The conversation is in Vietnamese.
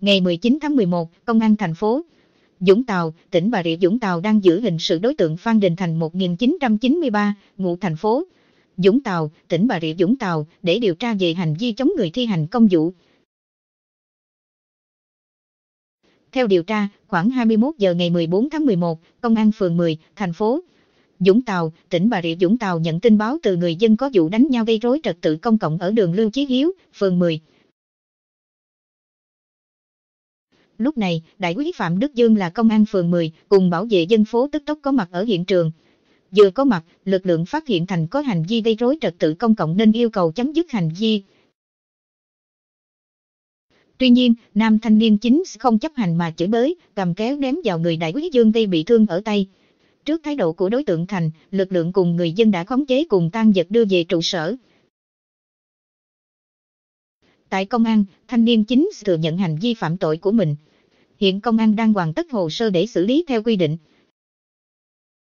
Ngày 19 tháng 11, Công an thành phố Dũng Tàu, tỉnh Bà Rịa Dũng Tàu đang giữ hình sự đối tượng Phan Đình Thành 1993, ngụ thành phố Dũng Tàu, tỉnh Bà Rịa Dũng Tàu để điều tra về hành vi chống người thi hành công vụ. Theo điều tra, khoảng 21 giờ ngày 14 tháng 11, Công an phường 10, thành phố Dũng Tàu, tỉnh Bà Rịa Dũng Tàu nhận tin báo từ người dân có vụ đánh nhau gây rối trật tự công cộng ở đường Lương Chí Hiếu, phường 10. Lúc này, đại úy Phạm Đức Dương là công an phường 10, cùng bảo vệ dân phố tức tốc có mặt ở hiện trường. Vừa có mặt, lực lượng phát hiện thành có hành vi gây rối trật tự công cộng nên yêu cầu chấm dứt hành vi. Tuy nhiên, nam thanh niên chính không chấp hành mà chửi bới, cầm kéo ném vào người đại úy Dương Tây bị thương ở tay. Trước thái độ của đối tượng Thành, lực lượng cùng người dân đã khống chế cùng tan vật đưa về trụ sở. Tại công an, thanh niên chính thừa nhận hành vi phạm tội của mình. Hiện công an đang hoàn tất hồ sơ để xử lý theo quy định,